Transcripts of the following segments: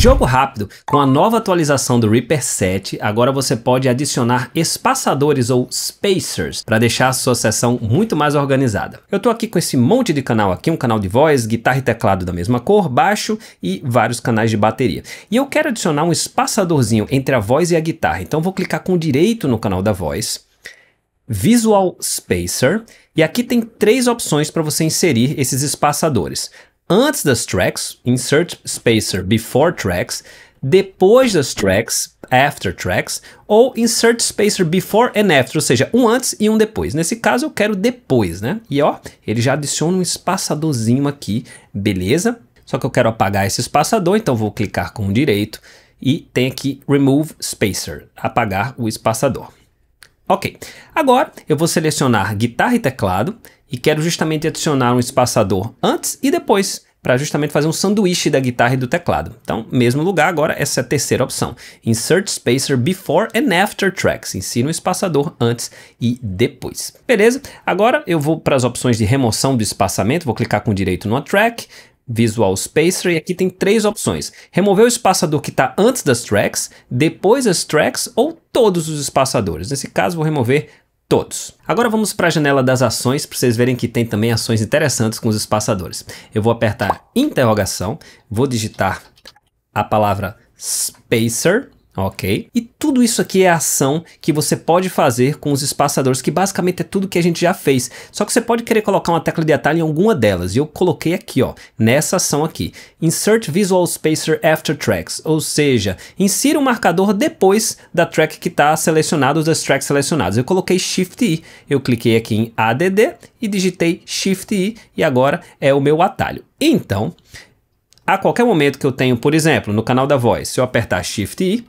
Jogo rápido. Com a nova atualização do Reaper 7, agora você pode adicionar espaçadores ou spacers para deixar a sua sessão muito mais organizada. Eu estou aqui com esse monte de canal aqui, um canal de voz, guitarra e teclado da mesma cor, baixo e vários canais de bateria. E eu quero adicionar um espaçadorzinho entre a voz e a guitarra. Então vou clicar com direito no canal da voz. Visual Spacer, e aqui tem três opções para você inserir esses espaçadores antes das tracks, insert spacer before tracks, depois das tracks, after tracks, ou insert spacer before and after, ou seja, um antes e um depois. Nesse caso eu quero depois, né? E ó, ele já adiciona um espaçadorzinho aqui, beleza? Só que eu quero apagar esse espaçador, então vou clicar com o direito e tem aqui remove spacer, apagar o espaçador. Ok, agora eu vou selecionar guitarra e teclado, e quero justamente adicionar um espaçador antes e depois para justamente fazer um sanduíche da guitarra e do teclado. Então, mesmo lugar agora, essa é a terceira opção. Insert spacer before and after tracks. Insira um espaçador antes e depois. Beleza? Agora eu vou para as opções de remoção do espaçamento, vou clicar com o direito no track, Visual Spacer, e aqui tem três opções. Remover o espaçador que está antes das tracks, depois as tracks ou todos os espaçadores. Nesse caso, vou remover todos. Agora vamos para a janela das ações para vocês verem que tem também ações interessantes com os espaçadores. Eu vou apertar interrogação, vou digitar a palavra spacer ok? E tudo isso aqui é ação que você pode fazer com os espaçadores, que basicamente é tudo que a gente já fez. Só que você pode querer colocar uma tecla de atalho em alguma delas, e eu coloquei aqui, ó, nessa ação aqui. Insert Visual Spacer After Tracks, ou seja, insira o um marcador depois da track que está selecionada, das tracks selecionadas. Eu coloquei Shift I, eu cliquei aqui em ADD e digitei Shift I, e agora é o meu atalho. Então... A qualquer momento que eu tenho, por exemplo, no canal da voz, se eu apertar Shift I,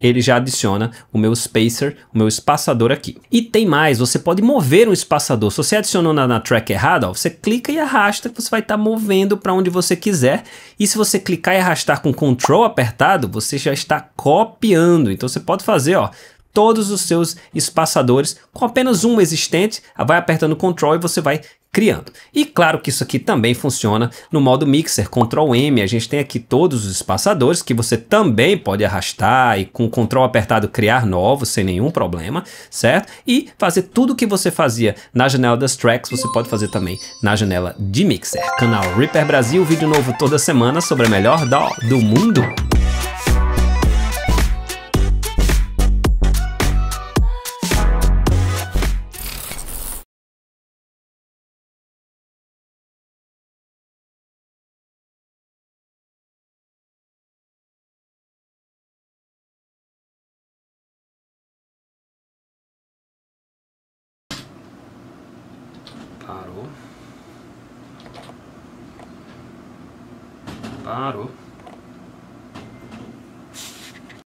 ele já adiciona o meu spacer, o meu espaçador aqui. E tem mais, você pode mover um espaçador. Se você adicionou na, na track errada, ó, você clica e arrasta, você vai estar tá movendo para onde você quiser. E se você clicar e arrastar com Ctrl apertado, você já está copiando. Então você pode fazer, ó, todos os seus espaçadores com apenas um existente, vai apertando Ctrl e você vai criando. E claro que isso aqui também funciona no modo mixer, Ctrl M, a gente tem aqui todos os espaçadores que você também pode arrastar e com Ctrl apertado criar novos sem nenhum problema, certo? E fazer tudo o que você fazia na janela das tracks, você pode fazer também na janela de mixer. Canal Reaper Brasil, vídeo novo toda semana sobre a melhor DAW do mundo. Parou. Parou.